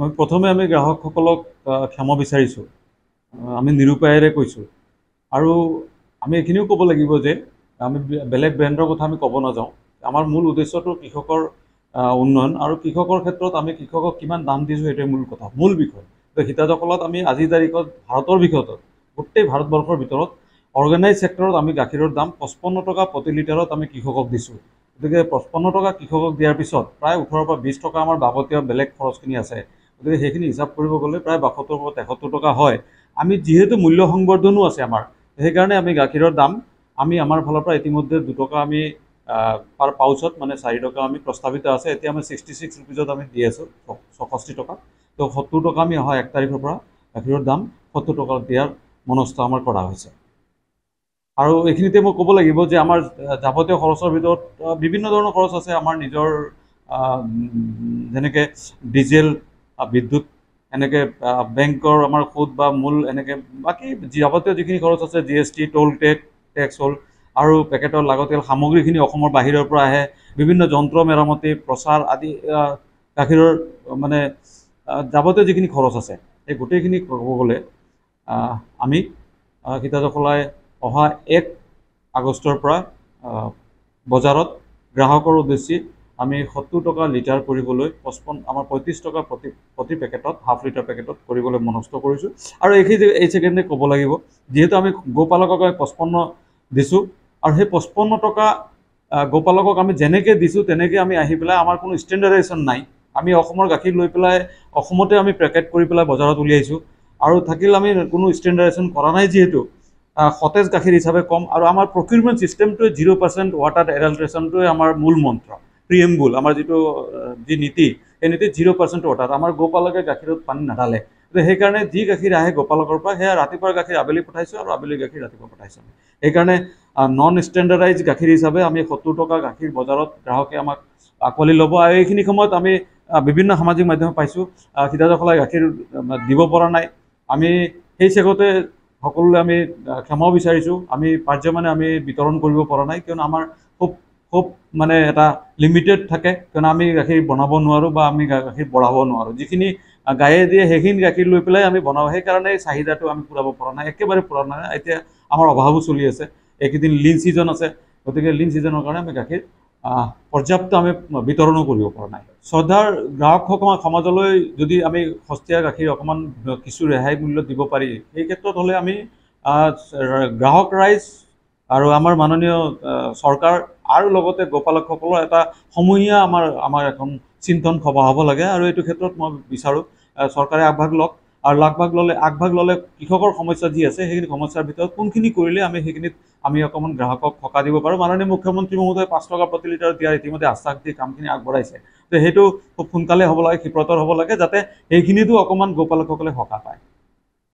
মই প্ৰথমে আমি গ্ৰাহকসকলক ক্ষমা বিচাৰিছোঁ আমি নিৰুপায়েৰে কৈছোঁ আৰু আমি এইখিনিও ক'ব লাগিব যে আমি বেলেগ ব্ৰেণ্ডৰ কথা আমি ক'ব নাযাওঁ আমাৰ মূল উদ্দেশ্যটো কৃষকৰ উন্নয়ন আৰু কৃষকৰ ক্ষেত্ৰত আমি কৃষকক কিমান দাম দিছোঁ সেইটোৱে মূল কথা মূল বিষয় তো হিতাধকলত আমি আজিৰ তাৰিখত ভাৰতৰ বিষয়ত গোটেই ভাৰতবৰ্ষৰ ভিতৰত অৰ্গেনাইজ ছেক্টৰত আমি গাখীৰৰ দাম পঁচপন্ন টকা প্ৰতি লিটাৰত আমি কৃষকক দিছোঁ গতিকে পঁচপন্ন টকা কৃষকক দিয়াৰ পিছত প্ৰায় ওঠৰৰ পৰা বিছ টকা আমাৰ বাবতীয় বেলেগ খৰচখিনি আছে গতিকে সেইখিনি হিচাপ কৰিব গ'লে প্ৰায় বাসত্তৰ পৰা তেসত্তৰ টকা হয় আমি যিহেতু মূল্য সংবৰ্ধনো আছে আমাৰ সেইকাৰণে আমি গাখীৰৰ দাম আমি আমাৰ ফালৰ পৰা ইতিমধ্যে দুটকা আমি পাৰ পাউচত মানে চাৰি টকা আমি প্ৰস্তাৱিত আছে এতিয়া আমি ছিক্সটি ছিক্স ৰুপিজত আমি দি আছোঁ ছষষ্ঠি টকাত তো সত্তৰ টকা আমি অহা এক তাৰিখৰ পৰা গাখীৰৰ দাম সত্তৰ টকা দিয়াৰ মনস্থ আমাৰ কৰা হৈছে আৰু এইখিনিতে মই ক'ব লাগিব যে আমাৰ যাৱতীয় খৰচৰ ভিতৰত বিভিন্ন ধৰণৰ খৰচ আছে আমাৰ নিজৰ যেনেকৈ ডিজেল বিদ্যুৎ এনেকৈ বেংকৰ আমাৰ সুদ বা মূল এনেকৈ বাকী যাৱতীয় যিখিনি খৰচ আছে G S T toll tax tax হ'ল আৰু পেকেটৰ লাগতিয়াল সামগ্ৰীখিনি অসমৰ বাহিৰৰ পৰা আহে বিভিন্ন যন্ত্ৰ মেৰামতি প্ৰচাৰ আদি গাখীৰৰ মানে যাৱতীয় যিখিনি খৰচ আছে সেই গোটেইখিনি ক'ব গ'লে আমি সীতাজসলাই অহা এক আগষ্টৰ পৰা বজাৰত গ্ৰাহকৰ উদ্দেশ্যে আমি সত্তৰ টকা লিটাৰ কৰিবলৈ পঁচপন্ন আমাৰ পঁয়ত্ৰিছ টকা প্ৰতি প্ৰতি পেকেটত হাফ লিটাৰ পেকেটত কৰিবলৈ মনস্থ কৰিছোঁ আৰু এইখিনি এই ছেকেণ্ডে ক'ব লাগিব যিহেতু আমি গোপালকক আমি পঁচপন্ন দিছোঁ আৰু সেই পঁচপন্ন টকা গোপালকক আমি যেনেকৈ দিছোঁ তেনেকৈ আমি আহি পেলাই আমাৰ কোনো ষ্টেণ্ডাৰ্ডাইজেশ্যন নাই আমি অসমৰ গাখীৰ লৈ পেলাই অসমতে আমি পেকেট কৰি পেলাই বজাৰত উলিয়াইছোঁ আৰু থাকিল আমি কোনো ষ্টেণ্ডাৰ্ডাইজেশ্যন কৰা নাই যিহেতু সতেজ গাখীৰ হিচাপে কম আৰু আমাৰ প্ৰকিউৰমেণ্ট ছিষ্টেমটোৱে জিৰ' পাৰ্চেণ্ট ৱাটাৰ এডাল্ট্ৰেশ্যনটোৱে আমাৰ মূল মন্ত্ৰ প্ৰিয়েম্বুল আমাৰ যিটো যি নীতি সেই নীতি জিৰ' পাৰ্চেণ্ট অৰ্থাৎ আমাৰ গোপালকে গাখীৰত পানী নাডালে গতিকে সেইকাৰণে যি গাখীৰ আহে গোপালকৰ পৰা সেয়া ৰাতিপুৱাৰ গাখীৰ আবেলি পঠাইছোঁ আৰু আবেলি গাখীৰ ৰাতিপুৱা পঠাইছোঁ আমি সেইকাৰণে নন ষ্টেণ্ডাৰ্ডাইজ গাখীৰ হিচাপে আমি সত্তৰ টকা গাখীৰ বজাৰত গ্ৰাহকে আমাক আঁকোৱালি ল'ব আৰু এইখিনি সময়ত আমি বিভিন্ন সামাজিক মাধ্যম পাইছোঁ সীতাজসলাই গাখীৰ দিব পৰা নাই আমি সেই চেগতে সকলোলৈ আমি ক্ষমাও বিচাৰিছোঁ আমি পাৰ্যমানে আমি বিতৰণ কৰিব পৰা নাই কিয়নো আমাৰ খুব মানে এটা লিমিটেড থাকে কাৰণ আমি গাখীৰ বনাব নোৱাৰোঁ বা আমি গাখীৰ বঢ়াব নোৱাৰোঁ যিখিনি গায়ে দিয়ে সেইখিনি গাখীৰ লৈ পেলাই আমি বনাওঁ সেইকাৰণে চাহিদাটো আমি পূৰাব পৰা নাই একেবাৰে পূৰা নাই এতিয়া আমাৰ অভাৱো চলি আছে এইকেইদিন লিন ছিজন আছে গতিকে লিন ছিজনৰ কাৰণে আমি গাখীৰ পৰ্যাপ্ত আমি বিতৰণো কৰিব পৰা নাই শ্ৰদ্ধাৰ গ্ৰাহকসকল সমাজলৈ যদি আমি সস্তীয়া গাখীৰ অকণমান কিছু ৰেহাই মূল্য দিব পাৰি সেই ক্ষেত্ৰত হ'লে আমি গ্ৰাহক ৰাইজ আৰু আমাৰ মাননীয় চৰকাৰ আৰু লগতে গোপালকসকলৰ এটা সমূহীয়া আমাৰ আমাৰ এখন চিন্তন সভা হ'ব লাগে আৰু এইটো ক্ষেত্ৰত মই বিচাৰোঁ চৰকাৰে আগভাগ লওক আৰু লাগভাগ ল'লে আগভাগ ল'লে কৃষকৰ সমস্যা যি আছে সেইখিনি সমস্যাৰ ভিতৰত কোনখিনি কৰিলে আমি সেইখিনিত আমি অকণমান গ্ৰাহকক সকাহ দিব পাৰোঁ মাননীয় মুখ্যমন্ত্ৰী মহোদয়ে পাঁচ টকা প্ৰতি লিটাৰ দিয়াৰ ইতিমধ্যে আশ্বাস দি কামখিনি আগবঢ়াইছে তো সেইটো খুব সোনকালে হ'ব লাগে ক্ষিপ্ৰতৰ হ'ব লাগে যাতে সেইখিনিতো অকণমান গোপালকসকলে সকাহ পায়